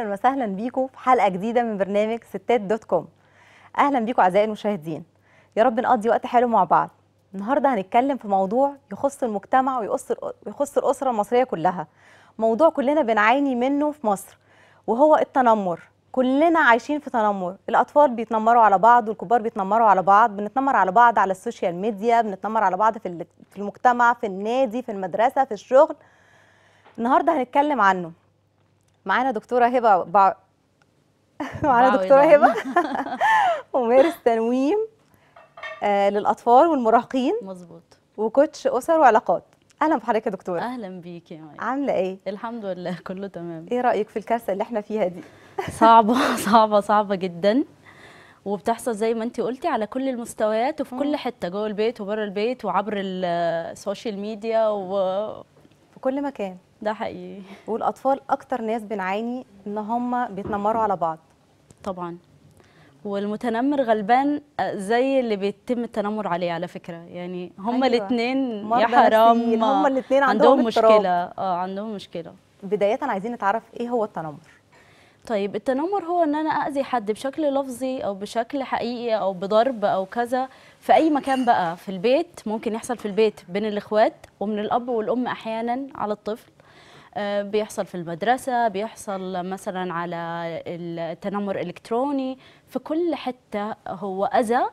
اهلا وسهلا بيكم في حلقه جديده من برنامج ستات دوت كوم اهلا بيكم اعزائي المشاهدين يا رب نقضي وقت حلو مع بعض النهارده هنتكلم في موضوع يخص المجتمع ويخص يخص الاسره المصريه كلها موضوع كلنا بنعاني منه في مصر وهو التنمر كلنا عايشين في تنمر الاطفال بيتنمروا على بعض والكبار بيتنمروا على بعض بنتنمر على بعض على السوشيال ميديا بنتنمر على بعض في المجتمع في النادي في المدرسه في الشغل النهارده هنتكلم عنه معانا دكتوره هبه بع... معانا دكتوره هبه ممارس تنويم آه للاطفال والمراهقين مظبوط وكوتش اسر وعلاقات اهلا بحضرتك يا دكتوره اهلا بيك يا مي عامله ايه الحمد لله كله تمام ايه رايك في الكارثه اللي احنا فيها دي صعبه صعبه صعبه جدا وبتحصل زي ما انت قلتي على كل المستويات وفي كل حته جوه البيت وبره البيت وعبر السوشيال ميديا و في كل مكان ده حقيقي والاطفال اكتر ناس بنعاني ان هم بيتنمروا على بعض طبعا والمتنمر غلبان زي اللي بيتم التنمر عليه على فكره يعني هما أيوة. الاثنين يا حرام هما الاثنين عندهم, عندهم مشكله اه عندهم مشكله بدايه عايزين نتعرف ايه هو التنمر طيب التنمر هو ان انا اذي حد بشكل لفظي او بشكل حقيقي او بضرب او كذا في اي مكان بقى في البيت ممكن يحصل في البيت بين الاخوات ومن الاب والام احيانا على الطفل بيحصل في المدرسة بيحصل مثلا على التنمر الإلكتروني في كل حتة هو أذى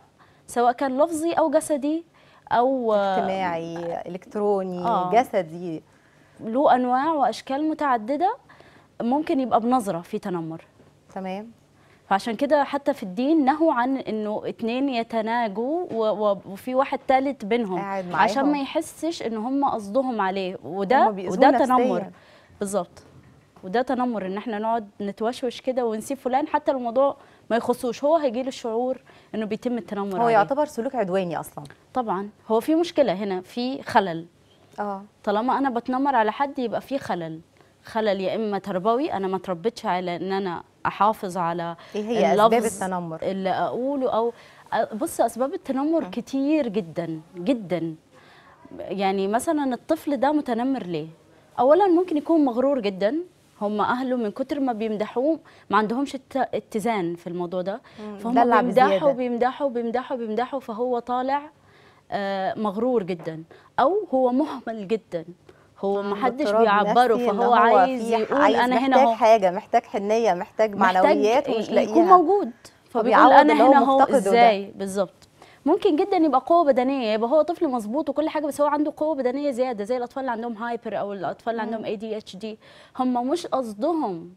سواء كان لفظي أو جسدي أو اجتماعي إلكتروني آه جسدي له أنواع وأشكال متعددة ممكن يبقى بنظرة في تنمر تمام فعشان كده حتى في الدين نهوا عن انه اتنين يتناجوا وفي واحد ثالث بينهم عشان ما يحسش ان هم قصدهم عليه وده وده تنمر بالظبط وده تنمر ان احنا نقعد نتوشوش كده ونسيب فلان حتى الموضوع ما يخصوش هو هيجي له الشعور انه بيتم التنمر هو عليه. يعتبر سلوك عدواني اصلا طبعا هو في مشكله هنا في خلل اه طالما انا بتنمر على حد يبقى في خلل خلل يا اما تربوي انا ما تربيتش على ان انا احافظ على ايه هي اسباب التنمر اللي اقوله او بص اسباب التنمر م. آه. كتير جدا جدا يعني مثلا الطفل ده متنمر ليه اولا ممكن يكون مغرور جدا هم اهله من كتر ما بيمدحوه ما عندهمش اتزان في الموضوع ده فهم بيمدحوا بيمدحوا بيمدحوا بيمدحوا فهو طالع آه، مغرور جدا او هو مهمل جدا هو ما حدش بيعبره فهو عايز يقول عايز انا هنا محتاج حاجه محتاج حنيه محتاج معنويات محتاج ومش لاقيها يكون موجود فبيقول انا هنا هو ازاي بالظبط ممكن جدا يبقى قوه بدنيه يبقى هو طفل مظبوط وكل حاجه بس هو عنده قوه بدنيه زياده زي الاطفال اللي عندهم هايبر او الاطفال اللي عندهم اي دي اتش دي هم مش قصدهم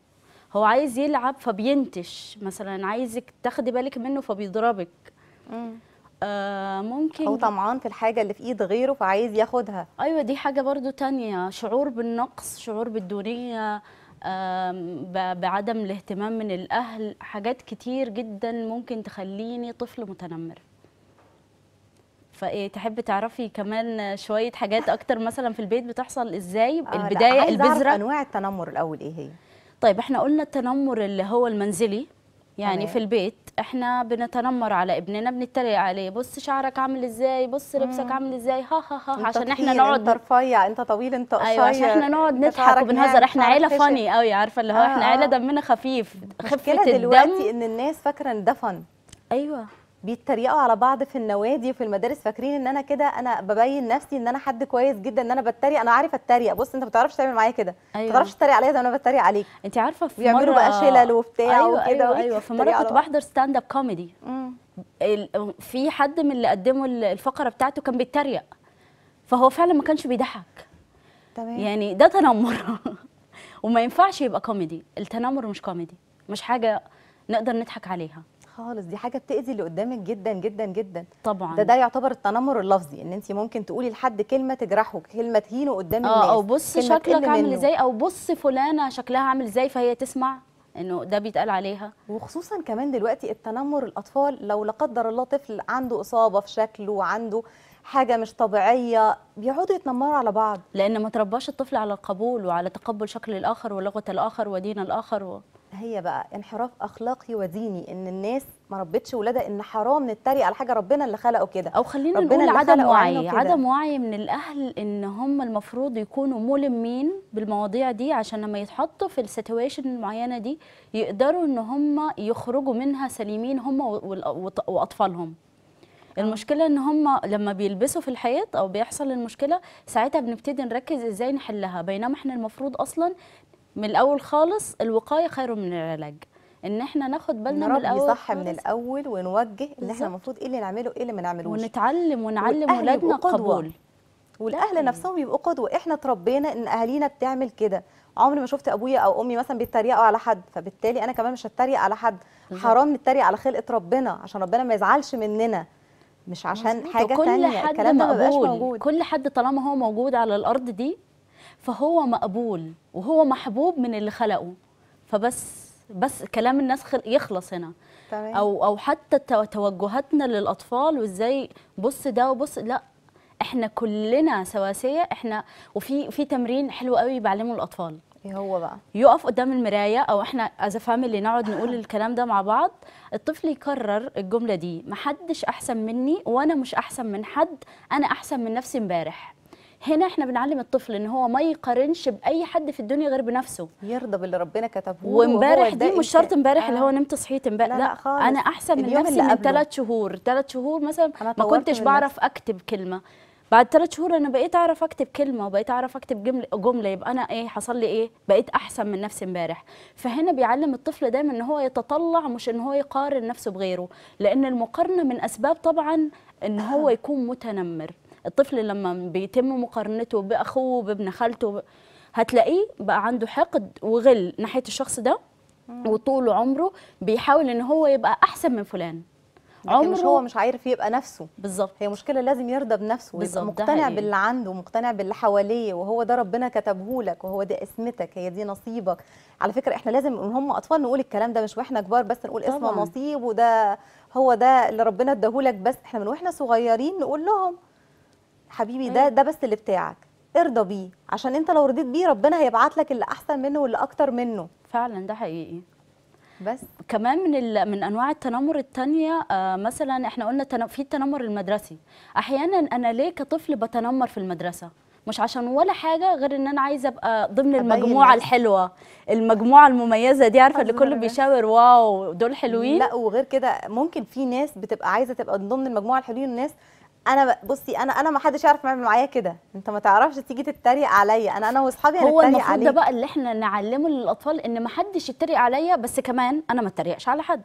هو عايز يلعب فبينتش مثلا عايزك تاخدي بالك منه فبيضربك آه ممكن او طمعان في الحاجه اللي في ايد غيره فعايز ياخدها ايوه دي حاجه برضو تانية شعور بالنقص شعور بالدونيه بعدم الاهتمام من الاهل حاجات كتير جدا ممكن تخليني طفل متنمر فايه تحب تعرفي كمان شويه حاجات اكتر مثلا في البيت بتحصل ازاي آه البدايه البذره انواع التنمر الاول ايه هي طيب احنا قلنا التنمر اللي هو المنزلي يعني في البيت احنا بنتنمر على ابننا بنتريق عليه بص شعرك عامل ازاي بص لبسك عامل ازاي ها ها ها عشان احنا نقعد انت رفيع انت طويل انت أيوة، قصير ايوه عشان احنا نقعد نضحك وبنهزر احنا عيله فاني قوي عارفه اللي هو آه احنا عيله آه. دمنا خفيف خفه الدم دلوقتي ان الناس فاكره ان ده فن ايوه بيتريقوا على بعض في النوادي وفي المدارس فاكرين ان انا كده انا ببين نفسي ان انا حد كويس جدا ان انا بتريق انا عارفه اتريق بص انت ما بتعرفش تعمل معايا كده أيوة. ما بتعرفش تتريق عليا زي ما انا بتريق عليك انت عارفه في بيعملوا مرة... بقى شلل وبتاع أيوة وكده ايوه, أيوة. في مره كنت بحضر ستاند اب كوميدي في حد من اللي قدموا الفقره بتاعته كان بيتريق فهو فعلا ما كانش بيضحك تمام يعني ده تنمر وما ينفعش يبقى كوميدي التنمر مش كوميدي مش حاجه نقدر نضحك عليها خالص دي حاجه بتاذي اللي قدامك جدا جدا جدا طبعا ده ده يعتبر التنمر اللفظي ان انت ممكن تقولي لحد كلمه تجرحه كلمه تهينه قدام آه، الناس او بص شكلك عامل ازاي او بص فلانه شكلها عامل ازاي فهي تسمع انه ده بيتقال عليها وخصوصا كمان دلوقتي التنمر الاطفال لو لا قدر الله طفل عنده اصابه في شكله وعنده حاجه مش طبيعيه بيقعدوا يتنمروا على بعض لان ما ترباش الطفل على القبول وعلى تقبل شكل الاخر ولغه الاخر ودين الاخر و... هي بقى انحراف اخلاقي وديني ان الناس ما ربتش ولادها ان حرام نتريق على حاجه ربنا اللي خلقه كده او خلينا نقول عدم وعي عدم وعي من الاهل ان هم المفروض يكونوا ملمين بالمواضيع دي عشان لما يتحطوا في السيتويشن المعينه دي يقدروا ان هم يخرجوا منها سليمين هم واطفالهم آه. المشكله ان هم لما بيلبسوا في الحيط او بيحصل المشكله ساعتها بنبتدي نركز ازاي نحلها بينما احنا المفروض اصلا من الاول خالص الوقايه خير من العلاج ان احنا ناخد بالنا من الاول صح من الاول ونوجه اللي احنا المفروض ايه اللي نعمله ايه اللي ما نعملوش ونتعلم ونعلم اولادنا قبول والاهل نفسهم يبقوا قدوه احنا اتربينا ان اهالينا بتعمل كده عمري ما شفت ابويا او امي مثلا بيتريقوا على حد فبالتالي انا كمان مش هتريق على حد حرام نتريق على خلقه ربنا عشان ربنا ما يزعلش مننا مش عشان حاجه كل ثانيه حد الكلام ما مقبول. موجود كل حد طالما هو موجود على الارض دي فهو مقبول وهو محبوب من اللي خلقه فبس بس كلام الناس يخلص هنا طبعا. او او حتى توجهاتنا للاطفال وازاي بص ده وبص لا احنا كلنا سواسيه احنا وفي في تمرين حلو قوي بعلمه الاطفال ايه هو بقى يقف قدام المرايه او احنا از فاميلي نقعد نقول الكلام ده مع بعض الطفل يكرر الجمله دي محدش احسن مني وانا مش احسن من حد انا احسن من نفسي امبارح هنا احنا بنعلم الطفل ان هو ما يقارنش باي حد في الدنيا غير بنفسه يرضى باللي ربنا كتبه وامبارح دي مش شرط امبارح اللي آه. هو نمت صحيت امبارح لا, لا, لا خالص. انا احسن من نفسي من ثلاث شهور ثلاث شهور مثلا ما كنتش بعرف نفسي. اكتب كلمه بعد ثلاث شهور انا بقيت اعرف اكتب كلمه وبقيت اعرف اكتب جمله جمله يبقى انا ايه حصل لي ايه بقيت احسن من نفسي امبارح فهنا بيعلم الطفل دايما ان هو يتطلع مش ان هو يقارن نفسه بغيره لان المقارنه من اسباب طبعا ان هو آه. يكون متنمر الطفل لما بيتم مقارنته باخوه بابن خالته هتلاقيه بقى عنده حقد وغل ناحيه الشخص ده وطول عمره بيحاول ان هو يبقى احسن من فلان عمره مش هو مش عارف يبقى نفسه بالظبط هي مشكله لازم يرضى بنفسه ويبقى مقتنع باللي عنده مقتنع باللي حواليه وهو ده ربنا كتبه لك وهو ده اسمتك هي دي نصيبك على فكره احنا لازم من هم اطفال نقول الكلام ده مش واحنا كبار بس نقول اسمه نصيب وده هو ده اللي ربنا اداهولك بس احنا من واحنا صغيرين نقول لهم حبيبي ده ده بس اللي بتاعك ارضى بيه عشان انت لو رضيت بيه ربنا هيبعت لك اللي احسن منه واللي اكتر منه فعلا ده حقيقي بس كمان من من انواع التنمر الثانيه آه مثلا احنا قلنا في التنمر المدرسي احيانا انا ليه كطفل بتنمر في المدرسه مش عشان ولا حاجه غير ان انا عايزه ابقى ضمن المجموعه الحلوه المجموعه المميزه دي عارفه اللي كله بيشاور واو دول حلوين لا وغير كده ممكن في ناس بتبقى عايزه تبقى ضمن المجموعه الحلوين الناس انا بصي انا انا ما حدش يعرف يعمل معايا كده انت ما تعرفش تيجي تتريق عليا انا انا واصحابي هنتريق عليك هو المفروض ده بقى اللي احنا نعلمه للاطفال ان ما حدش يتريق عليا بس كمان انا ما اتريقش على حد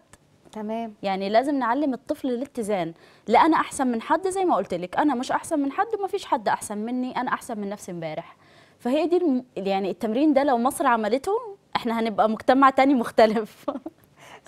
تمام يعني لازم نعلم الطفل الاتزان لا انا احسن من حد زي ما قلت لك انا مش احسن من حد وما فيش حد احسن مني انا احسن من نفسي امبارح فهي دي يعني التمرين ده لو مصر عملته احنا هنبقى مجتمع تاني مختلف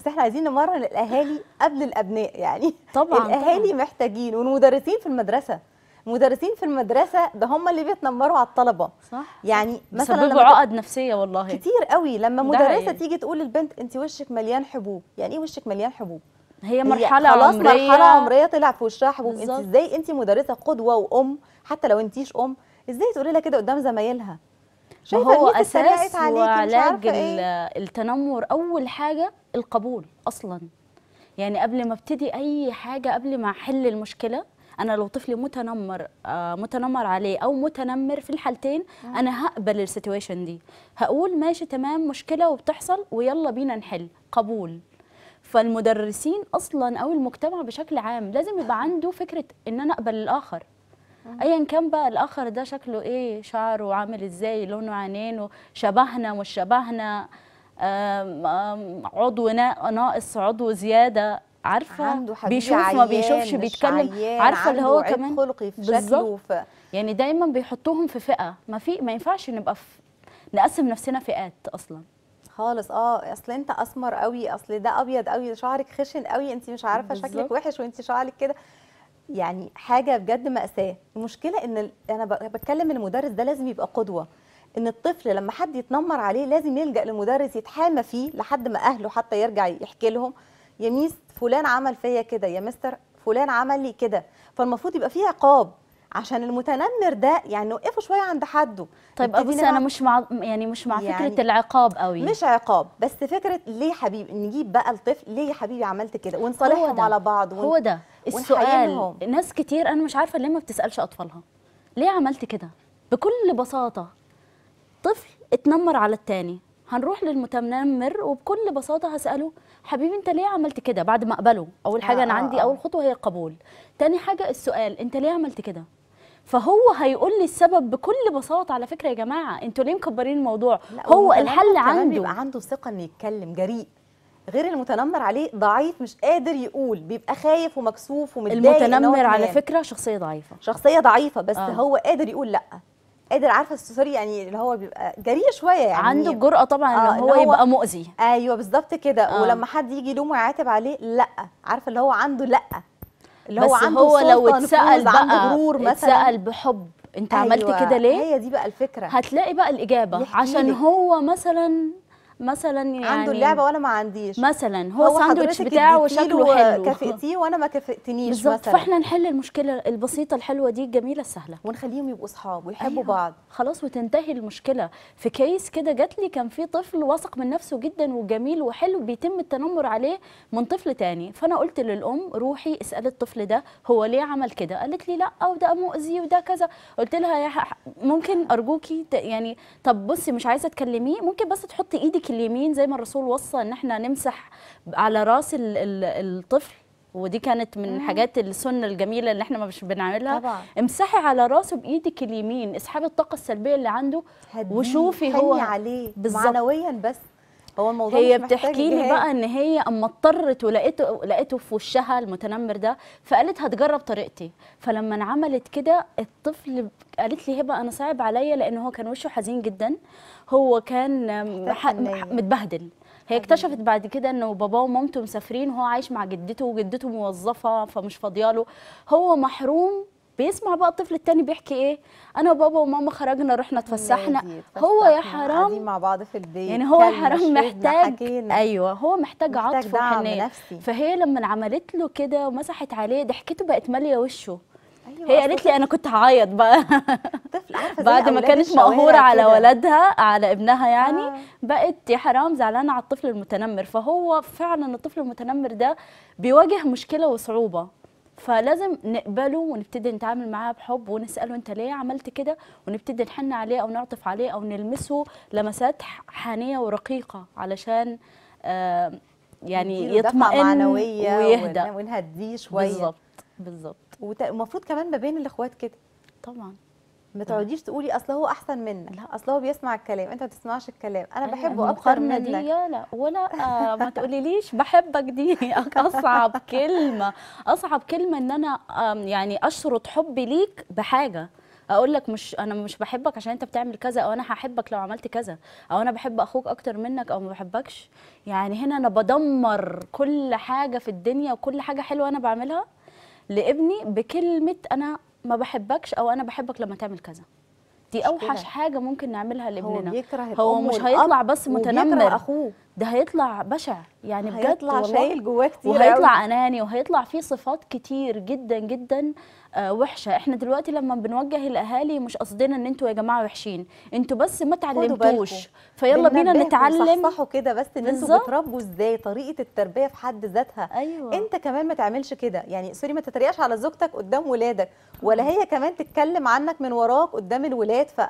بس احنا عايزين نمرن الاهالي قبل الابناء يعني طبعا الاهالي طبعا. محتاجين والمدرسين في المدرسه المدرسين في المدرسه ده هم اللي بيتنمروا على الطلبه صح يعني مثلا بيسببوا عقد نفسيه والله كتير قوي لما مدرسه يعني. تيجي تقول للبنت انت وشك مليان حبوب يعني ايه وشك مليان حبوب هي مرحله هي خلاص عمريه مرحله عمريه طلع في وشها حبوب انت ازاي انت مدرسه قدوه وام حتى لو انتيش ام ازاي تقولي لها كده قدام زمايلها فهو هو اساس وعلاج إيه؟ التنمر اول حاجه القبول اصلا يعني قبل ما ابتدي اي حاجه قبل ما احل المشكله انا لو طفلي متنمر آه متنمر عليه او متنمر في الحالتين انا هقبل السيتويشن دي هقول ماشي تمام مشكله وبتحصل ويلا بينا نحل قبول فالمدرسين اصلا او المجتمع بشكل عام لازم يبقى عنده فكره ان انا اقبل الاخر ايا كان بقى الاخر ده شكله ايه شعره عامل ازاي لونه عينينه شبهنا مش شبهنا عضو ناقص عضو زياده عارفه عنده بيشوف ما بيشوفش بيتكلم عارفه اللي هو كمان خلقي في شكله يعني دايما بيحطوهم في فئه ما في ما ينفعش نبقى في نقسم نفسنا فئات اصلا خالص اه اصل انت اسمر قوي اصل ده ابيض قوي شعرك خشن قوي انت مش عارفه شكلك وحش وانت شعرك كده يعني حاجه بجد ماساه المشكله ان انا بتكلم ان المدرس ده لازم يبقى قدوه ان الطفل لما حد يتنمر عليه لازم يلجا لمدرس يتحامى فيه لحد ما اهله حتى يرجع يحكي لهم يا ميس فلان عمل فيا كده يا مستر فلان عمل لي كده فالمفروض يبقى فيه عقاب عشان المتنمر ده يعني نوقفه شويه عند حده طيب ابوس انا مش مع يعني مش مع يعني فكره العقاب قوي مش عقاب بس فكره ليه حبيبي نجيب بقى الطفل ليه يا حبيبي عملت كده ونصالحهم على بعض ون... هو ده السؤال ناس كتير انا مش عارفه ليه ما بتسالش اطفالها ليه عملت كده بكل بساطه طفل اتنمر على التاني هنروح للمتنمر وبكل بساطه هساله حبيبي انت ليه عملت كده بعد ما اقبله اول حاجه آه انا آه، عندي آه. اول خطوه هي القبول تاني حاجه السؤال انت ليه عملت كده فهو هيقول لي السبب بكل بساطه على فكره يا جماعه انتوا ليه مكبرين الموضوع هو الحل عنده بيبقى عنده ثقه انه يتكلم جريء غير المتنمر عليه ضعيف مش قادر يقول بيبقى خايف ومكسوف ومتضايق المتنمر على فكره شخصيه ضعيفه شخصيه ضعيفه بس آه. هو قادر يقول لا قادر عارفه سوري يعني اللي هو بيبقى جريء شويه يعني عنده الجرأه طبعا آه ان هو يبقى مؤذي ايوه بالظبط كده آه. ولما حد يجي يلومه ويعاتب عليه لا عارفه اللي هو عنده لا اللي هو عنده هو لو اتسال بقى غرور مثلا اتسال بحب انت أيوة عملت كده ليه هي دي بقى الفكره هتلاقي بقى الاجابه عشان هو مثلا مثلا يعني عنده اللعبه وانا ما عنديش مثلا هو, هو الساندوتش بتاعه وشكله حلو كافئتيه وانا ما كافئتنيش مثلا فاحنا نحل المشكله البسيطه الحلوه دي الجميله السهله ونخليهم يبقوا اصحاب ويحبوا أيوة. بعض خلاص وتنتهي المشكله في كيس كده جات لي كان في طفل واثق من نفسه جدا وجميل وحلو بيتم التنمر عليه من طفل تاني فانا قلت للام روحي اسالي الطفل ده هو ليه عمل كده قالت لي لا وده مؤذي وده كذا قلت لها يا ممكن ارجوكي يعني طب بصي مش عايزه تكلميه ممكن بس تحطي ايدك اليمين زي ما الرسول وصى ان احنا نمسح على راس الطفل ودي كانت من مم. حاجات السنه الجميله اللي احنا مش بنعملها طبعا. امسحي على راسه بايدك اليمين اسحبي الطاقه السلبيه اللي عنده وشوفي هو عليه معنويا بس هو الموضوع هي بتحكي لي بقى ان هي اما اضطرت ولقيته لقيته في وشها المتنمر ده فقالت هتجرب طريقتي فلما انعملت كده الطفل قالت لي هبه انا صعب عليا لان هو كان وشه حزين جدا هو كان متبهدل هي اكتشفت بعد كده انه باباه ومامته مسافرين وهو عايش مع جدته وجدته موظفه فمش فاضيه له هو محروم بيسمع بقى الطفل التاني بيحكي ايه انا وبابا وماما خرجنا رحنا اتفسحنا هو يا حرام مع بعض في البيت يعني هو يا حرام محتاج حكينا. ايوه هو محتاج, محتاج عطف وحنان فهي لما عملت له كده ومسحت عليه ضحكته بقت ماليه وشه أيوة هي قالت لي انا كنت هعيط بقى بعد ما كانت مقهوره على ولدها على ابنها يعني آه. بقت يا حرام زعلانه على الطفل المتنمر فهو فعلا الطفل المتنمر ده بيواجه مشكله وصعوبه فلازم نقبله ونبتدي نتعامل معاه بحب ونساله انت ليه عملت كده ونبتدي نحن عليه او نعطف عليه او نلمسه لمسات حنيه ورقيقه علشان آه، يعني يطمئن معنويه ويهدى ونهديه شويه بالظبط بالظبط ومفروض كمان ما بين الاخوات كده طبعا ما تقعديش تقولي اصل هو احسن منك لا اصل هو بيسمع الكلام انت ما بتسمعش الكلام انا بحبه اكتر منك دي لا ولا آه، ما تقوليليش بحبك دي اصعب كلمه اصعب كلمه ان انا يعني اشرط حبي ليك بحاجه اقول لك مش انا مش بحبك عشان انت بتعمل كذا او انا هحبك لو عملت كذا او انا بحب اخوك اكتر منك او ما بحبكش يعني هنا انا بدمر كل حاجه في الدنيا وكل حاجه حلوه انا بعملها لابني بكلمه انا ما بحبكش او انا بحبك لما تعمل كذا دي اوحش حاجه ممكن نعملها لابننا هو, بيكره هو مش هيطلع بس متنمر اخوه ده هيطلع بشع يعني بجد هيطلع شايل جواه كتير وهيطلع اناني وهيطلع فيه صفات كتير جدا جدا آه، وحشه احنا دلوقتي لما بنوجه الاهالي مش قصدنا ان انتوا يا جماعه وحشين انتوا بس ما تعلمتوش فيلا بينا نتعلم صحوا كده بس ان انتوا بتربوا ازاي طريقه التربيه في حد ذاتها أيوة. انت كمان ما تعملش كده يعني سوري ما تتريقش على زوجتك قدام ولادك ولا هي كمان تتكلم عنك من وراك قدام الولاد ف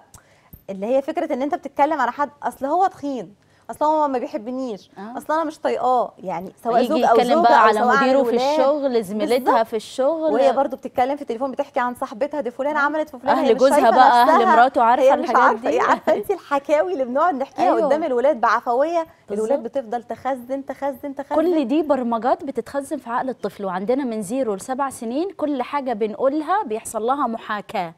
اللي هي فكره ان انت بتتكلم على حد اصل هو تخين اصلا هو ما بيحبنيش آه. اصلا انا مش طايقاه يعني سواء زوج او زوجه بقى على مديره في الشغل زميلتها في الشغل وهي برضو بتتكلم في التليفون بتحكي عن صاحبتها دي فلان آه. عملت في فلان اهل جوزها بقى اهل مراته عارفه الحاجات دي عارفه, عارفة انت الحكاوي اللي بنقعد نحكيها أيوه. قدام الولاد بعفويه الولاد بتفضل تخزن تخزن تخزن كل دي برمجات بتتخزن في عقل الطفل وعندنا من زيرو لسبع سنين كل حاجه بنقولها بيحصل لها محاكاه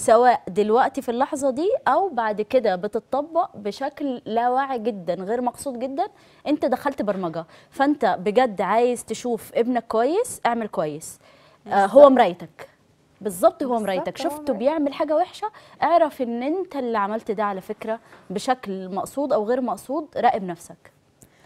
سواء دلوقتي في اللحظه دي او بعد كده بتطبق بشكل لا واعي جدا غير مقصود جدا انت دخلت برمجه فانت بجد عايز تشوف ابنك كويس اعمل كويس آه هو مرايتك بالظبط هو مرايتك شفته بيعمل حاجه وحشه اعرف ان انت اللي عملت ده على فكره بشكل مقصود او غير مقصود راقب نفسك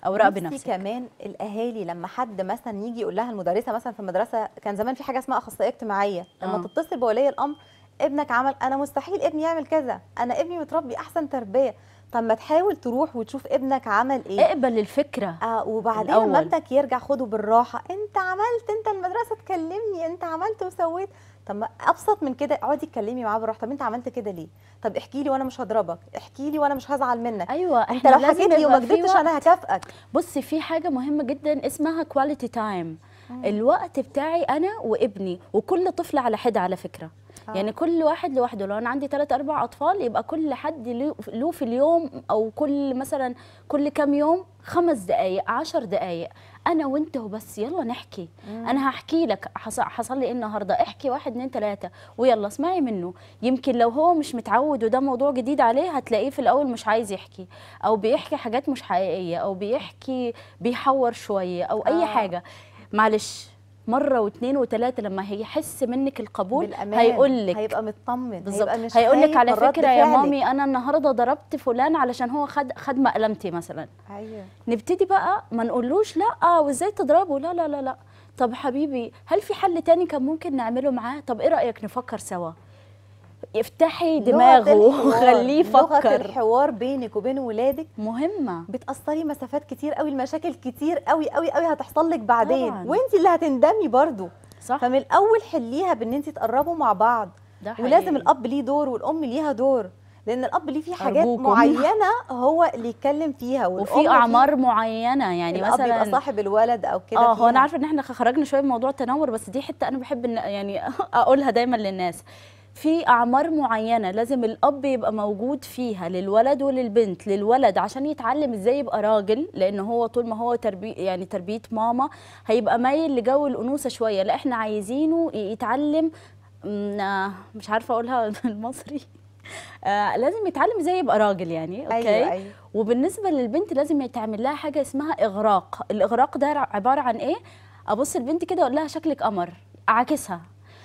او راقب نفسك كمان الاهالي لما حد مثلا يجي يقول لها المدرسه مثلا في المدرسه كان زمان في حاجه اسمها اخصائيه اجتماعيه لما آه. تتصل بولي الامر ابنك عمل انا مستحيل ابني يعمل كذا انا ابني متربي احسن تربيه طب ما تحاول تروح وتشوف ابنك عمل ايه اقبل الفكره اه وبعدين لما ابنك يرجع خده بالراحه انت عملت انت المدرسه تكلمني انت عملت وسويت طب ما ابسط من كده اقعدي اتكلمي معاه بالراحه طب انت عملت كده ليه طب احكي لي وانا مش هضربك احكي لي وانا مش هزعل منك ايوه انت لو حكيت لي وما كدبتش انا هكافئك بصي في حاجه مهمه جدا اسمها كواليتي تايم الوقت بتاعي انا وابني وكل طفل على حده على فكره آه. يعني كل واحد لوحده لو انا عندي ثلاث اربع اطفال يبقى كل حد له في اليوم او كل مثلا كل كام يوم خمس دقائق عشر دقائق انا وانت وبس يلا نحكي مم. انا هحكي لك حصل لي ايه النهارده احكي واحد اتنين تلاته ويلا اسمعي منه يمكن لو هو مش متعود وده موضوع جديد عليه هتلاقيه في الاول مش عايز يحكي او بيحكي حاجات مش حقيقيه او بيحكي بيحور شويه او اي آه. حاجه معلش مره واثنين وثلاثه لما هيحس منك القبول بالأمان. هيقول لك هيبقى مطمن بالظبط هيقول لك على فكره يا مامي انا النهارده ضربت فلان علشان هو خد خد مقلمتي مثلا ايوه نبتدي بقى ما نقولوش لا آه، وازاي تضربه لا لا لا لا طب حبيبي هل في حل تاني كان ممكن نعمله معاه طب ايه رايك نفكر سوا افتحي دماغه وخليه يفكر لغه الحوار بينك وبين ولادك مهمه بتاثري مسافات كتير قوي المشاكل كتير قوي قوي قوي هتحصل لك بعدين وانت اللي هتندمي برضو صح فمن الاول حليها بان انت تقربوا مع بعض ده حقيقي. ولازم الاب ليه دور والام ليها دور لان الاب ليه فيه حاجات أربوكم. معينه هو اللي يتكلم فيها وفي اعمار معينه يعني الأب مثلا يبقى صاحب الولد او كده اه هو انا عارفه ان احنا خرجنا شويه من موضوع التنمر بس دي حته انا بحب إن يعني اقولها دايما للناس في اعمار معينه لازم الاب يبقى موجود فيها للولد وللبنت للولد عشان يتعلم ازاي يبقى راجل لان هو طول ما هو تربي يعني تربيه ماما هيبقى مايل لجو الانوثه شويه لا احنا عايزينه يتعلم آه، مش عارفه اقولها المصري آه، لازم يتعلم ازاي يبقى راجل يعني أيوة، اوكي أيوة أيوة. وبالنسبه للبنت لازم يتعمل لها حاجه اسمها اغراق الاغراق ده عباره عن ايه ابص البنت كده اقول لها شكلك قمر اعاكسها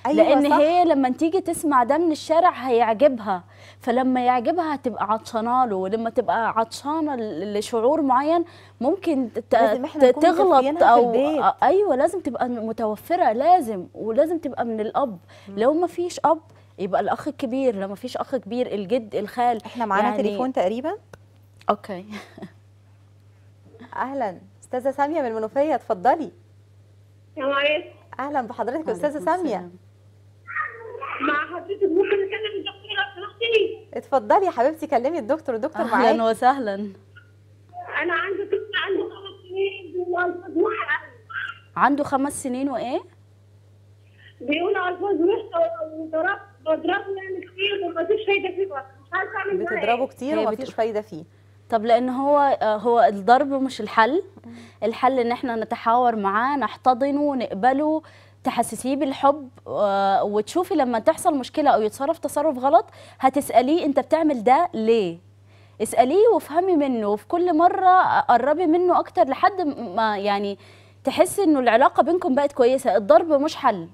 أيوة لان صح. هي لما تيجي تسمع ده من الشارع هيعجبها فلما يعجبها هتبقى عطشانه له ولما تبقى عطشانه لشعور معين ممكن تغلط او ايوه لازم تبقى متوفره لازم ولازم تبقى من الاب م. لو ما فيش اب يبقى الاخ الكبير لو ما فيش اخ كبير الجد الخال احنا معانا يعني... تليفون تقريبا اوكي اهلا استاذه ساميه من المنوفيه اتفضلي عليكم اهلا بحضرتك استاذه ساميه مع حضرتك ممكن اكلم الدكتور لو سمحتي اتفضلي يا حبيبتي كلمي الدكتور الدكتور معايا اهلا وسهلا انا عندي طفل عنده خمس سنين والفضوحه عنده خمس سنين وايه؟ بيقول الفاظ وحشه وضرب يعني كتير ومفيش فايده فيه مش عارفه اعمل إيه. بتضربه كتير ومفيش فايده فيه طب لان هو هو الضرب مش الحل الحل ان احنا نتحاور معاه نحتضنه نقبله تحسسيه بالحب آه، وتشوفي لما تحصل مشكله او يتصرف تصرف غلط هتساليه انت بتعمل ده ليه اساليه وافهمي منه وفي كل مره قربي منه اكتر لحد ما يعني تحسي انه العلاقه بينكم بقت كويسه الضرب مش حل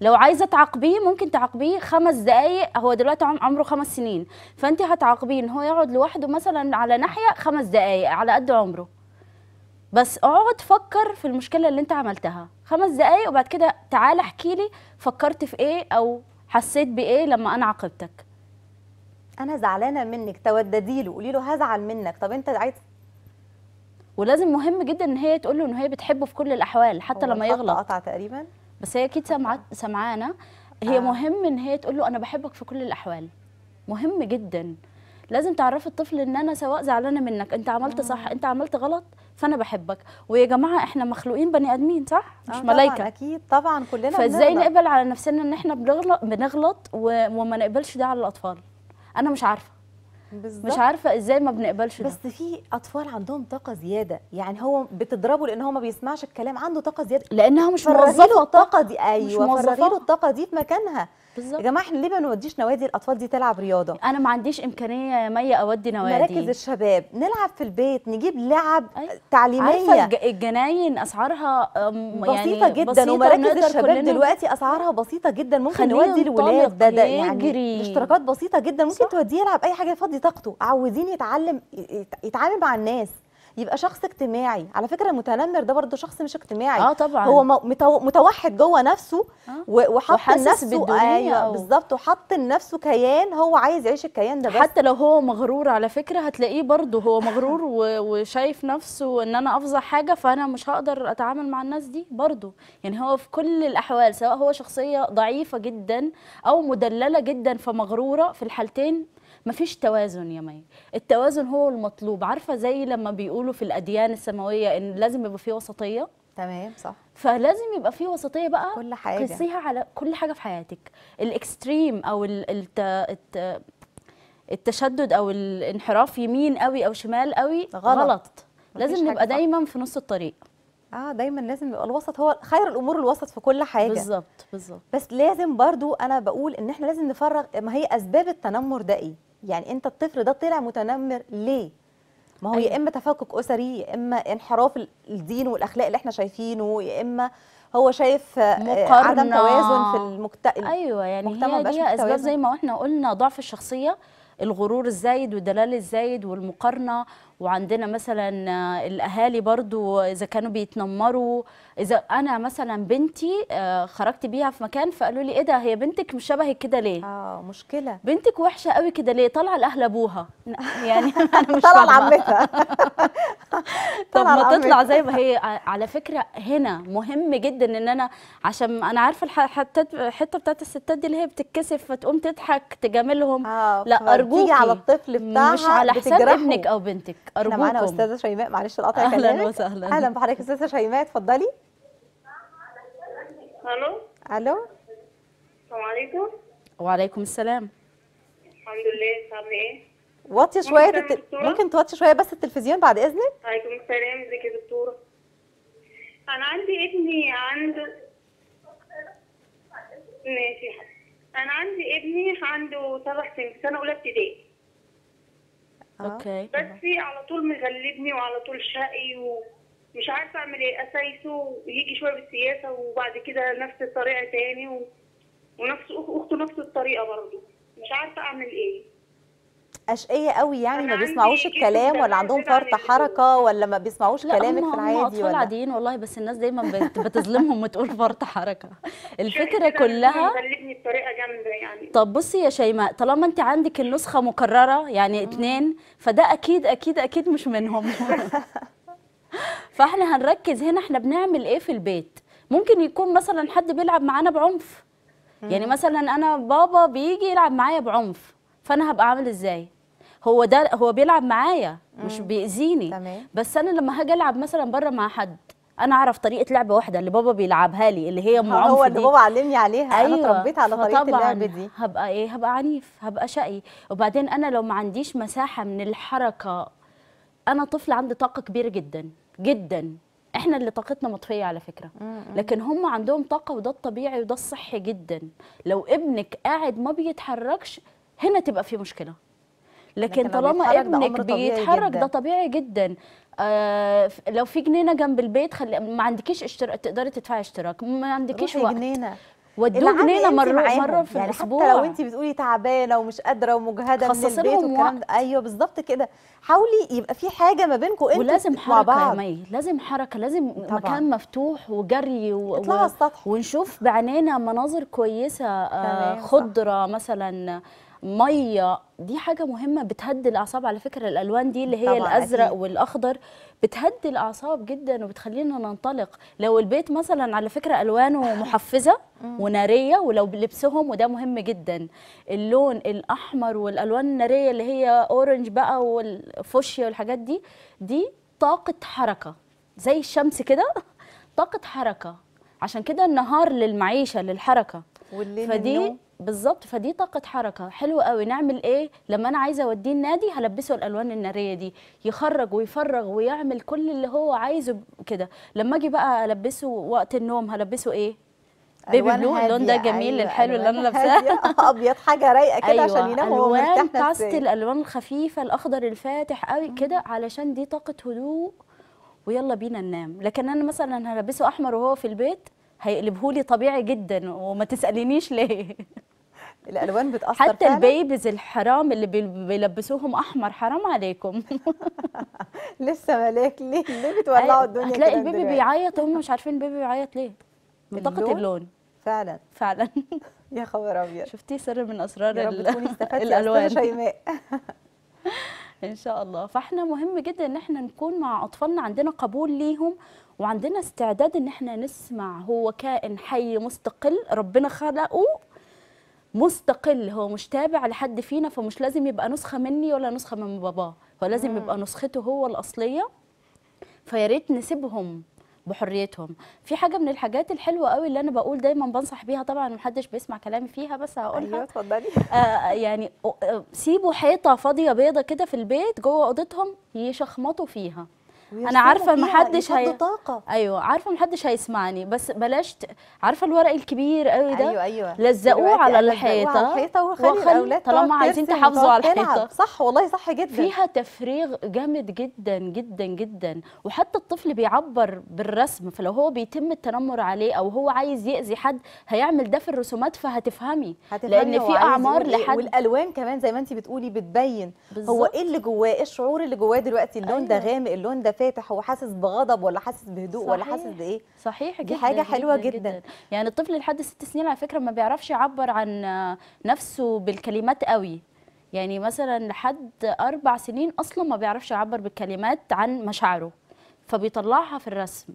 لو عايزه تعاقبيه ممكن تعاقبيه خمس دقائق هو دلوقتي عمره خمس سنين فانت هتعاقبيه ان هو يقعد لوحده مثلا على ناحيه خمس دقائق على قد عمره بس اقعد فكر في المشكله اللي انت عملتها خمس دقايق وبعد كده تعالى احكي لي فكرت في ايه او حسيت بايه لما انا عاقبتك انا زعلانه منك توددي له قولي له هزعل منك طب انت عايز ولازم مهم جدا ان هي تقول له ان هي بتحبه في كل الاحوال حتى لما يغلط قطع تقريبا بس هي اكيد سامعه سمعانه هي آه. مهم ان هي تقول له انا بحبك في كل الاحوال مهم جدا لازم تعرفي الطفل ان انا سواء زعلانه منك انت عملت صح آه. انت عملت غلط فانا بحبك ويا جماعه احنا مخلوقين بني ادمين صح مش آه ملائكه طبعا اكيد طبعا كلنا فازاي نقبل على نفسنا ان احنا بنغلط بنغلط وما نقبلش ده على الاطفال انا مش عارفه بالزبط. مش عارفه ازاي ما بنقبلش بس ده. في اطفال عندهم طاقه زياده يعني هو بتضربه لان هو ما بيسمعش الكلام عنده طاقه زياده لانها مش موظفه الطاقه دي ايوه فرغي له الطاقه دي في مكانها بالظبط يا جماعه احنا ليه ما نوديش نوادي الاطفال دي تلعب رياضه انا ما عنديش امكانيه يا مي اودي نوادي مراكز الشباب نلعب في البيت نجيب لعب أيه؟ تعليميه عارفه الجناين اسعارها بسيطه يعني جدا بسيطة ومراكز الشباب دلوقتي اسعارها بسيطه جدا ممكن نودي الولاد ده, ده يعني اشتراكات بسيطه جدا ممكن توديه يلعب اي حاجه يفضي طاقته عاوزين يتعلم يتعامل مع الناس يبقى شخص اجتماعي على فكره المتنمر ده برضه شخص مش اجتماعي اه طبعا هو متوحد جوه نفسه آه. وحط لنفسه ايوه بالظبط وحط لنفسه كيان هو عايز يعيش الكيان ده بس حتى لو هو مغرور على فكره هتلاقيه برضه هو مغرور وشايف نفسه ان انا افظع حاجه فانا مش هقدر اتعامل مع الناس دي برضه يعني هو في كل الاحوال سواء هو شخصيه ضعيفه جدا او مدلله جدا فمغروره في الحالتين مفيش توازن يا مي التوازن هو المطلوب عارفه زي لما بيقولوا في الاديان السماويه ان لازم يبقى في وسطيه تمام صح فلازم يبقى في وسطيه بقى كل حاجه قصيها على كل حاجه في حياتك الاكستريم او ال الت... الت... التشدد او الانحراف يمين قوي او شمال قوي غلط, غلط. لازم نبقى دايما في نص الطريق اه دايما لازم يبقى الوسط هو خير الامور الوسط في كل حاجه بالظبط بالظبط بس لازم برضو انا بقول ان احنا لازم نفرغ ما هي اسباب التنمر ده ايه يعني انت الطفل ده طلع متنمر ليه ما هو يا أيوة. اما تفكك اسري يا اما انحراف الدين والاخلاق اللي احنا شايفينه يا اما هو شايف آه، آه، مقارنة. عدم توازن في المجتمع ايوه يعني المجتمع هي ليها اسباب زي ما احنا قلنا ضعف الشخصيه الغرور الزايد والدلال الزايد والمقارنه وعندنا مثلا آه، الاهالي برضو اذا كانوا بيتنمروا اذا انا مثلا بنتي آه، خرجت بيها في مكان فقالوا لي ايه ده هي بنتك مش شبهك كده ليه اه مشكله بنتك وحشه قوي كده ليه طالعه لاهل ابوها يعني انا مش طالعه لعمتها طب ما تطلع زي ما هي على فكره هنا مهم جدا ان انا عشان انا عارفه الحته بتاعت الستات دي اللي هي بتتكسف فتقوم تضحك تجاملهم آه لا ارجوكي على الطفل بتاعها مش على حساب ابنك او بنتك ارجوكم احنا معانا استاذه شيماء معلش القطع كلامك اهلا وسهلا اهلا بحضرتك استاذه شيماء اتفضلي الو الو السلام عليكم وعليكم السلام الحمد لله عامله ايه واطيه شويه التل... ممكن توطي شويه بس التلفزيون بعد اذنك وعليكم السلام ازيك يا دكتوره انا عندي ابني عنده ماشي انا عندي ابني عنده سبع سنين سنه اولى ابتدائي اوكي بس على طول مغلبني وعلى طول شقي ومش عارفه اعمل ايه اسايسه ويجي شويه بالسياسه وبعد كده نفس الطريقه تاني و... ونفس اخته نفس الطريقه برضه مش عارفه اعمل ايه اشقيه قوي يعني ما بيسمعوش الكلام ولا عندهم فرط إيه. حركه ولا ما بيسمعوش كلامك في العادي ولا اطفال عاديين والله بس الناس دايما بتظلمهم وتقول فرط حركه الفكره كلها يعني طب بصي يا شيماء طالما انت عندك النسخه مكرره يعني اتنين فده اكيد اكيد اكيد مش منهم فاحنا هنركز هنا احنا بنعمل ايه في البيت ممكن يكون مثلا حد بيلعب معانا بعنف يعني مثلا انا بابا بيجي يلعب معايا بعنف فانا هبقى عامل ازاي هو ده هو بيلعب معايا مش بيأذيني تمام. بس انا لما هاجي العب مثلا بره مع حد انا اعرف طريقه لعبه واحده اللي بابا بيلعبها لي اللي هي ام هو اللي بابا علمني عليها أيوة. انا اتربيت على طريقه اللعب دي هبقى ايه هبقى عنيف هبقى شقي وبعدين انا لو ما عنديش مساحه من الحركه انا طفل عندي طاقه كبيره جدا جدا احنا اللي طاقتنا مطفيه على فكره لكن هم عندهم طاقه وده الطبيعي وده الصحي جدا لو ابنك قاعد ما بيتحركش هنا تبقى في مشكله لكن, طالما ابنك بيتحرك ده طبيعي جدا آه لو في جنينه جنب البيت خلي ما عندكيش اشتراك تقدري تدفعي اشتراك ما عندكيش وقت جنينه ودوه جنينه مره مره في يعني الاسبوع حتى لو انت بتقولي تعبانه ومش قادره ومجهده من البيت والكلام ده ايوه بالظبط كده حاولي يبقى في حاجه ما بينكم انتوا ولازم حركه مع بعض. يا مي لازم حركه لازم طبعا. مكان مفتوح وجري و... و... ونشوف بعنينا مناظر كويسه آه خضره مثلا ميه دي حاجه مهمه بتهدي الاعصاب على فكره الالوان دي اللي هي الازرق أكيد. والاخضر بتهدي الاعصاب جدا وبتخلينا ننطلق لو البيت مثلا على فكره الوانه محفزه وناريه ولو بلبسهم وده مهم جدا اللون الاحمر والالوان الناريه اللي هي اورنج بقى والفوشيا والحاجات دي دي طاقه حركه زي الشمس كده طاقه حركه عشان كده النهار للمعيشه للحركه والليل فدي النوم. بالظبط فدي طاقه حركه حلوه قوي نعمل ايه لما انا عايزه اوديه النادي هلبسه الالوان الناريه دي يخرج ويفرغ ويعمل كل اللي هو عايزه كده لما اجي بقى البسه وقت النوم هلبسه ايه بيبي بلو اللون ده جميل أيوة الحلو اللي انا لابساه آه، ابيض حاجه رايقه كده أيوة عشان ينام وهو مرتاح الوان كاست الالوان الخفيفه الاخضر الفاتح قوي كده علشان دي طاقه هدوء ويلا بينا ننام لكن انا مثلا هلبسه احمر وهو في البيت هيقلبهولي طبيعي جدا وما تسالينيش ليه الالوان بتاثر حتى فعلا؟ البيبز الحرام اللي بيلبسوهم احمر حرام عليكم لسه ملاك ليه ليه بتولعوا الدنيا هتلاقي البيبي بيعيط هم مش عارفين البيبي بيعيط ليه بطاقه اللون فعلا فعلا يا خبر ابيض شفتي سر من اسرار يا رب تكوني الالوان شيماء ان شاء الله فاحنا مهم جدا ان احنا نكون مع اطفالنا عندنا قبول ليهم وعندنا استعداد ان احنا نسمع هو كائن حي مستقل ربنا خلقه مستقل هو مش تابع لحد فينا فمش لازم يبقى نسخه مني ولا نسخه من باباه هو لازم يبقى نسخته هو الاصليه فيا ريت نسيبهم بحريتهم في حاجه من الحاجات الحلوه قوي اللي انا بقول دايما بنصح بيها طبعا محدش بيسمع كلامي فيها بس هقولها ايوه اتفضلي آه, آه، يعني آه، سيبوا حيطه فاضيه بيضه كده في البيت جوه اوضتهم يشخمطوا فيها انا عارفه ما حدش هي... طاقه ايوه عارفه ما حدش هيسمعني بس بلاش عارفه الورق الكبير قوي ده ايوه ايوه لزقوه على الحيطه على الحيطه وخلي الاولاد طالما عايزين تحافظوا على الحيطه صح والله صح جدا فيها تفريغ جامد جدا جدا جدا وحتى الطفل بيعبر بالرسم فلو هو بيتم التنمر عليه او هو عايز ياذي حد هيعمل ده في الرسومات فهتفهمي, هتفهمي لان في اعمار إيه، لحد والالوان كمان زي ما انت بتقولي بتبين بالزبط. هو ايه اللي جواه ايه الشعور اللي جواه دلوقتي اللون أيوة. ده غامق اللون ده فاتح هو حاسس بغضب ولا حاسس بهدوء صحيح. ولا حاسس بايه صحيح جدا دي حاجه حلوه جدا, جدا. جدا. يعني الطفل لحد ست سنين على فكره ما بيعرفش يعبر عن نفسه بالكلمات قوي يعني مثلا لحد اربع سنين اصلا ما بيعرفش يعبر بالكلمات عن مشاعره فبيطلعها في الرسم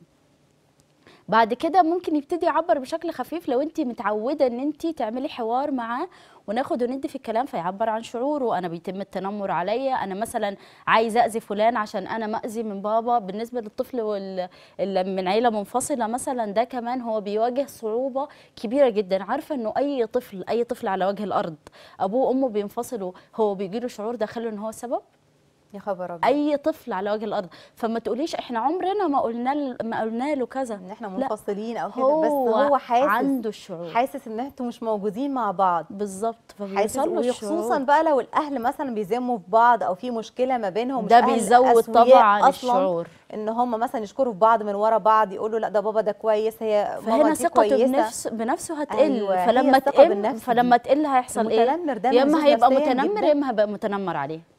بعد كده ممكن يبتدي يعبر بشكل خفيف لو انت متعوده ان انت تعملي حوار معاه وناخد وندي في الكلام فيعبر عن شعوره انا بيتم التنمر عليا انا مثلا عايزه اذي فلان عشان انا مأذي من بابا بالنسبه للطفل وال... من عيله منفصله مثلا ده كمان هو بيواجه صعوبه كبيره جدا عارفه انه اي طفل اي طفل على وجه الارض ابوه وامه بينفصلوا هو بيجيله شعور داخله ان هو سبب يا خبر ابيض اي طفل على وجه الارض فما تقوليش احنا عمرنا ما قلنا ما قلنا له كذا ان احنا منفصلين او كده بس هو حاسس عنده الشعور حاسس ان انتوا مش موجودين مع بعض بالظبط فبيوصل له الشعور خصوصا بقى لو الاهل مثلا بيذموا في بعض او في مشكله ما بينهم ده بيزود طبعا الشعور ان هم مثلا يشكروا في بعض من ورا بعض يقولوا لا ده بابا ده كويس هي فهنا ثقته بنفس بنفسه هتقل أيوة فلما تقل فلما تقل هيحصل ايه يا اما هيبقى متنمر يا اما هيبقى متنمر عليه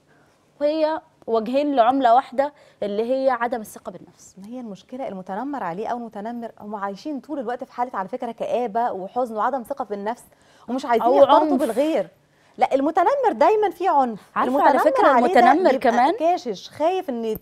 هي وجهين لعمله واحده اللي هي عدم الثقه بالنفس ما هي المشكله المتنمر عليه او المتنمر هم عايشين طول الوقت في حاله على فكره كابه وحزن وعدم ثقه بالنفس ومش عايزين يرتبطوا بالغير لا المتنمر دايما فيه عنف عارفه على فكره المتنمر كمان كاشش خايف ان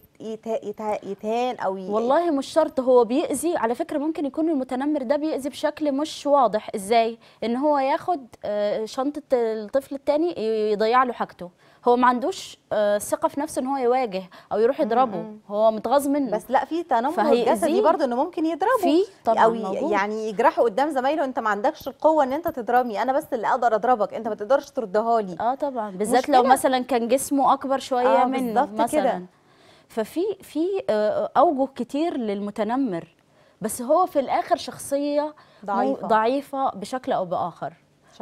يتهان او والله مش شرط هو بيأذي على فكره ممكن يكون المتنمر ده بيأذي بشكل مش واضح ازاي ان هو ياخد آه، شنطه الطفل التاني يضيع له حاجته هو ما عندوش آه، ثقه في نفسه ان هو يواجه او يروح يضربه هو متغاظ منه بس لا في تنمر جسدي برضه انه ممكن يضربه في طبعا او موجود. يعني يجرحه قدام زمايله انت ما عندكش القوه ان انت تضربني انا بس اللي اقدر اضربك انت ما تقدرش تردها لي اه طبعا بالذات لو مثلا كان جسمه اكبر شويه آه منه مثلا كده. ففي في آه، اوجه كتير للمتنمر بس هو في الاخر شخصيه ضعيفه, ضعيفة بشكل او باخر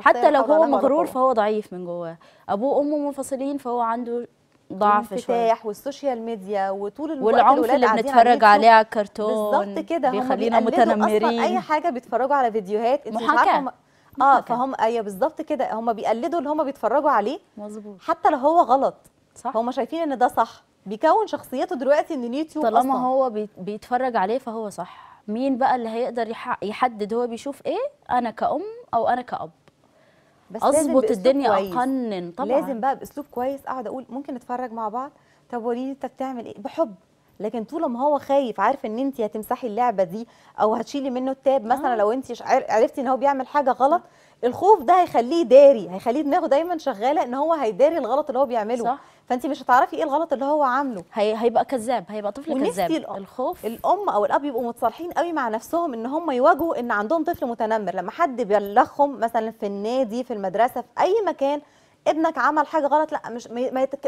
حتى لو هو مغرور فهو ضعيف من جواه ابوه وامه منفصلين فهو عنده ضعف شويه والسوشيال ميديا وطول الوقت والعنف اللي بنتفرج عليه على الكرتون بالظبط كده بيخلينا متنمرين اصلا اي حاجه بيتفرجوا على فيديوهات محاكاه اه فهم ايوه بالظبط كده هم بيقلدوا اللي هم بيتفرجوا عليه مظبوط حتى لو هو غلط صح هم شايفين ان ده صح بيكون شخصيته دلوقتي من اليوتيوب طالما أصلاً. هو بيتفرج عليه فهو صح مين بقى اللي هيقدر يحدد هو بيشوف ايه انا كأم او انا كأب اظبط الدنيا اقنن طبعا لازم بقى باسلوب كويس اقعد اقول ممكن نتفرج مع بعض طب وريني انت بتعمل ايه بحب لكن طول ما هو خايف عارف ان انت هتمسحي اللعبه دي او هتشيلي منه التاب مثلا آه. لو انت عرفتي ان هو بيعمل حاجه غلط آه. الخوف ده هيخليه داري هيخليه دماغه دايما شغاله ان هو هيداري الغلط اللي هو بيعمله صح. فانت مش هتعرفي ايه الغلط اللي هو عامله هي... هيبقى كذاب هيبقى طفل كذاب الخوف الام او الاب يبقوا متصالحين قوي مع نفسهم ان هم يواجهوا ان عندهم طفل متنمر لما حد بيلخهم مثلا في النادي في المدرسه في اي مكان ابنك عمل حاجه غلط لا مش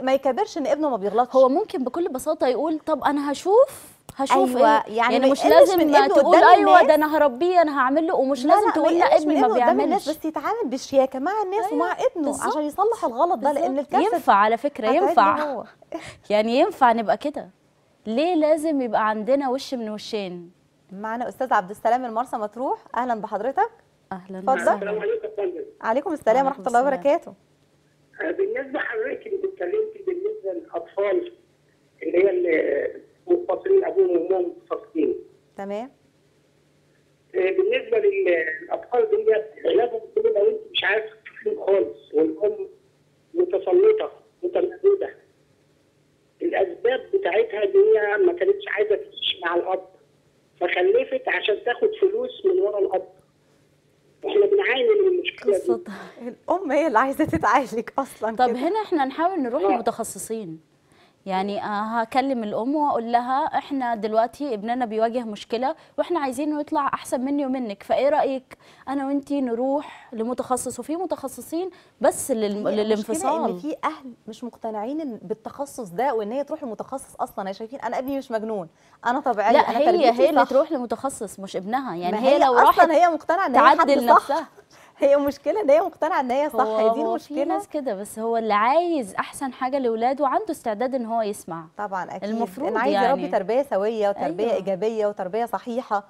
ما يكبرش ان ابنه ما بيغلطش هو ممكن بكل بساطه يقول طب انا هشوف هشوف أيوة إيه؟ يعني, يعني مش لازم من تقول ايوه ده انا هربيه انا هعمل له ومش لا لازم لا تقول لا ابني ما بيعملش بس يتعامل بشياكه مع الناس أيوة ومع ابنه بالزبط. عشان يصلح الغلط ده لان الكسل ينفع على فكره ينفع يعني ينفع نبقى كده ليه لازم يبقى عندنا وش من وشين معنا استاذ عبد السلام المرسى مطروح اهلا بحضرتك اهلا اتفضل عليكم السلام ورحمه الله وبركاته بالنسبه حضرتك اللي بتكلمتي بالنسبه للاطفال اللي هي اللي منفصلين ابوهم وامهم متفقين تمام آه، بالنسبه للاطفال دي علاجهم كله لو انت مش عارف تفهم خالص والام متسلطه متمدده الاسباب بتاعتها دي ما كانتش عايزه تعيش مع الاب فخلفت عشان تاخد فلوس من ورا الاب احنا بنعاني من المشكله دي الام هي اللي عايزه تتعالج اصلا طب كده. هنا احنا نحاول نروح آه. للمتخصصين يعني آه، هكلم الام واقول لها احنا دلوقتي ابننا بيواجه مشكله واحنا عايزينه يطلع احسن مني ومنك فايه رايك انا وانتي نروح لمتخصص وفي متخصصين بس للانفصال ان في اهل مش مقتنعين بالتخصص ده وان هي تروح لمتخصص اصلا شايفين انا ابني مش مجنون انا طبيعي لا أنا هي هي اللي تروح لمتخصص مش ابنها يعني هي, هي لو راحت هي مقتنعه ان هي صح نفسها هي مشكله ان هي مقتنعه ان هي صح دي المشكله في ناس كده بس هو اللي عايز احسن حاجه لاولاده عنده استعداد ان هو يسمع طبعا اكيد المفروض انا عايز يعني. تربيه سويه وتربيه أيوة. ايجابيه وتربيه صحيحه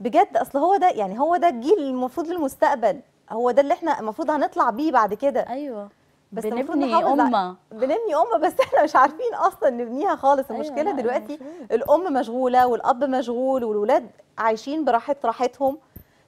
بجد اصل هو ده يعني هو ده الجيل المفروض للمستقبل هو ده اللي احنا المفروض هنطلع بيه بعد كده ايوه بس بنبني امه بنبني امه بس احنا مش عارفين اصلا نبنيها خالص أيوة، المشكله أيوة دلوقتي الام مشغوله والاب مشغول والولاد عايشين براحه راحتهم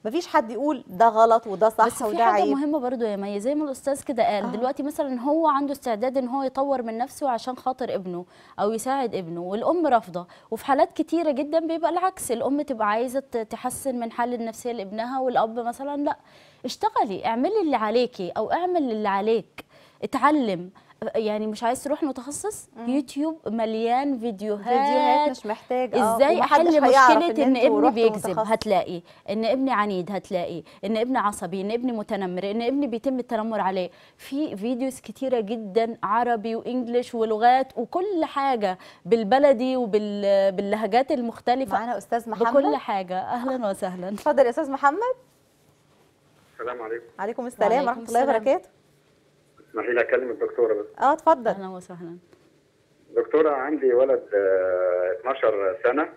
ما فيش حد يقول ده غلط وده صح بس وده في حاجه عيب. مهمه برضو يا مي زي ما الاستاذ كده قال آه. دلوقتي مثلا هو عنده استعداد ان هو يطور من نفسه عشان خاطر ابنه او يساعد ابنه والام رافضه وفي حالات كتيره جدا بيبقى العكس الام تبقى عايزه تحسن من حال النفسيه لابنها والاب مثلا لا اشتغلي اعملي اللي عليكي او اعمل اللي عليك اتعلم يعني مش عايز تروح متخصص مم. يوتيوب مليان فيديوهات فيديوهات مش محتاجه آه، ازاي احل مشكله ان, إن ابني بيكذب هتلاقي ان ابني عنيد هتلاقي ان ابني عصبي ان ابني متنمر ان ابني بيتم التنمر عليه في فيديوز كتيره جدا عربي وانجليش ولغات وكل حاجه بالبلدي وباللهجات المختلفه معانا استاذ محمد بكل حاجه اهلا وسهلا اتفضل يا استاذ محمد السلام عليكم عليكم السلام ورحمه الله وبركاته اسمحي لي اكلم الدكتوره بس اه اتفضل اهلا وسهلا دكتوره عندي ولد 12 آه، سنه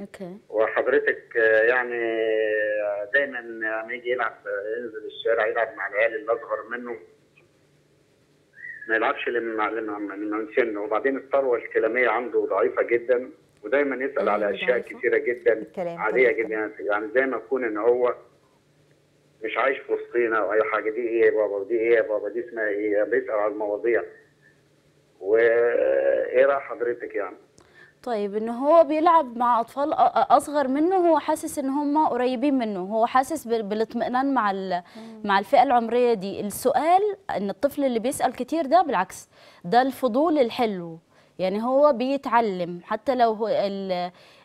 اوكي وحضرتك آه، يعني آه، دايما لما يجي يلعب ينزل الشارع يلعب مع العيال اللي اصغر منه ما يلعبش لما لما سنه وبعدين الثروه الكلاميه عنده ضعيفه جدا ودايما يسال على اشياء كثيره جدا عاديه جدا يعني زي ما يكون ان هو مش عايش في وسطينا او اي حاجه دي ايه يا بابا دي ايه يا بابا دي اسمها ايه بيسال على المواضيع وايه راي حضرتك يعني طيب ان هو بيلعب مع اطفال اصغر منه هو حاسس ان هم قريبين منه هو حاسس بالاطمئنان مع مع الفئه العمريه دي السؤال ان الطفل اللي بيسال كتير ده بالعكس ده الفضول الحلو يعني هو بيتعلم حتى لو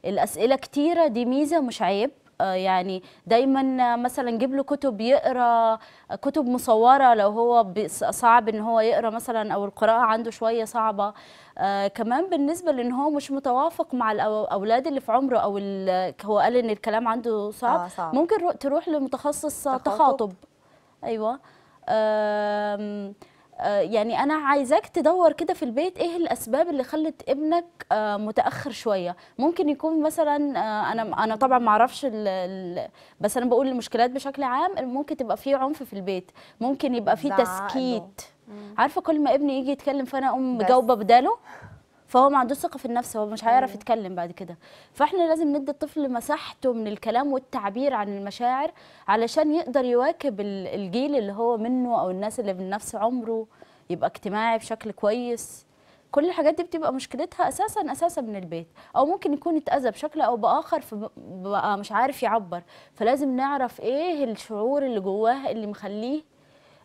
الاسئله كتيره دي ميزه مش عيب آه، يعني دايما مثلا جيب له كتب يقرا كتب مصوره لو هو صعب ان هو يقرا مثلا او القراءه عنده شويه صعبه آه كمان بالنسبه لان هو مش متوافق مع الاولاد اللي في عمره او هو قال ان الكلام عنده صعب, آه صعب. ممكن تروح لمتخصص تخاطب, تخاطب. ايوه آه آه، يعني انا عايزاك تدور كده في البيت ايه الاسباب اللي خلت ابنك آه، متاخر شويه ممكن يكون مثلا آه، انا انا طبعا ما اعرفش بس انا بقول المشكلات بشكل عام ممكن تبقى في عنف في البيت ممكن يبقى في تسكيت عارفه كل ما ابني يجي يتكلم فانا اقوم مجاوبه بداله فهو ما عندوش ثقه في النفس هو مش هيعرف أيوة. يتكلم بعد كده فاحنا لازم ندي الطفل مساحته من الكلام والتعبير عن المشاعر علشان يقدر يواكب الجيل اللي هو منه او الناس اللي من نفس عمره يبقى اجتماعي بشكل كويس كل الحاجات دي بتبقى مشكلتها اساسا اساسا من البيت او ممكن يكون اتاذى بشكل او باخر فبقى مش عارف يعبر فلازم نعرف ايه الشعور اللي جواه اللي مخليه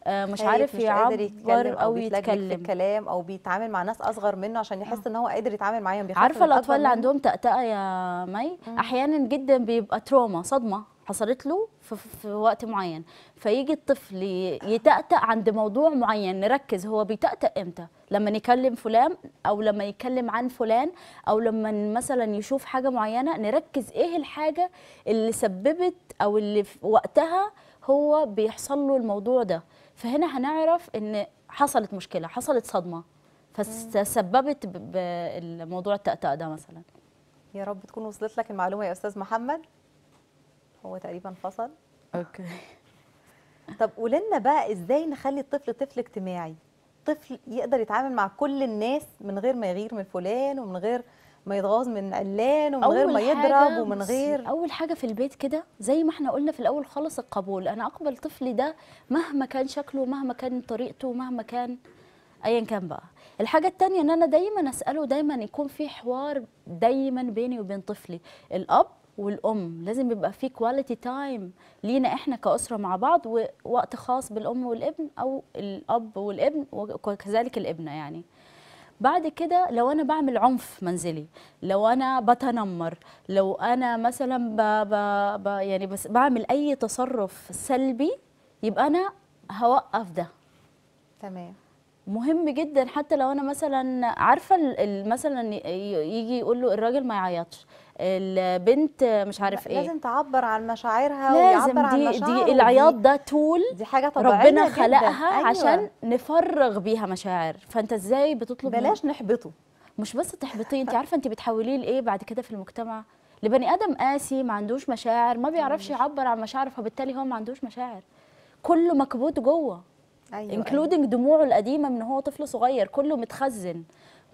آه، مش عارف يعبر او يتكلم في الكلام او بيتعامل مع ناس اصغر منه عشان يحس آه. ان هو قادر يتعامل معاهم عارفه الاطفال اللي عندهم تأتأة يا مي مم. احيانا جدا بيبقى تروما صدمه حصلت له في, في وقت معين فيجي الطفل يتأتأ عند موضوع معين نركز هو بيتأتأ امتى لما يكلم فلان او لما يكلم عن فلان او لما مثلا يشوف حاجه معينه نركز ايه الحاجه اللي سببت او اللي في وقتها هو بيحصل له الموضوع ده فهنا هنعرف ان حصلت مشكله حصلت صدمه فسببت بموضوع التأتأة ده مثلا يا رب تكون وصلت لك المعلومه يا استاذ محمد هو تقريبا فصل اوكي طب قولي لنا بقى ازاي نخلي الطفل طفل اجتماعي طفل يقدر يتعامل مع كل الناس من غير ما يغير من فلان ومن غير ما يتغاظ من علان ومن غير ما يضرب ومن غير اول حاجه في البيت كده زي ما احنا قلنا في الاول خالص القبول انا اقبل طفلي ده مهما كان شكله مهما كان طريقته مهما كان ايا كان بقى الحاجه الثانيه ان انا دايما اساله دايما يكون في حوار دايما بيني وبين طفلي الاب والام لازم يبقى في كواليتي تايم لينا احنا كاسره مع بعض ووقت خاص بالام والابن او الاب والابن وكذلك الابنه يعني بعد كده لو انا بعمل عنف منزلي لو انا بتنمر لو انا مثلا ب ب ب يعني بس بعمل اي تصرف سلبي يبقى انا هوقف ده تمام مهم جدا حتى لو انا مثلا عارفه مثلا يجي يقول له الراجل ما يعيطش البنت مش عارف ايه لازم تعبر عن مشاعرها لازم ويعبر دي عن دي العياط ده تول دي حاجه طبيعيه ربنا خلقها أيوة. عشان نفرغ بيها مشاعر فانت ازاي بتطلب بلاش نحبطه مش بس تحبطيه انت عارفه انت بتحوليه لايه بعد كده في المجتمع لبني ادم قاسي ما عندوش مشاعر ما بيعرفش يعبر عن مشاعره فبالتالي هو ما عندوش مشاعر كله مكبوت جوه ايوه انكلودنج أيوة. دموعه القديمه من هو طفل صغير كله متخزن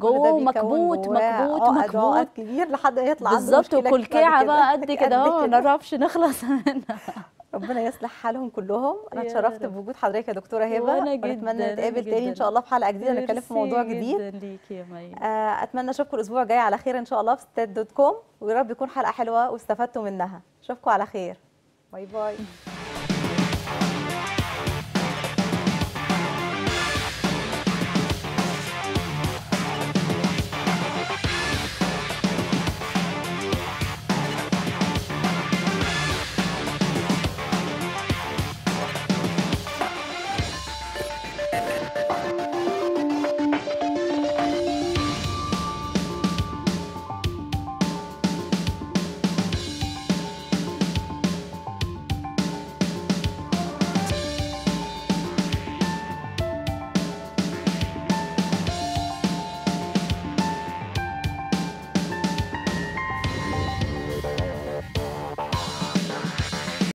جوه مكبوت مكبوت اه، مكبوت كبير لحد ما يطلع بالظبط وكلكعه بقى قد كده اهو ما نعرفش نخلص منها ربنا يصلح حالهم كلهم انا اتشرفت بوجود حضرتك يا دكتوره هبه واتمنى نتقابل تاني ان شاء الله في حلقه جديده نتكلم في موضوع جديد يا آه، اتمنى اشوفكم الاسبوع الجاي على خير ان شاء الله في ستات دوت كوم ويا رب يكون حلقه حلوه واستفدتوا منها اشوفكم على خير باي باي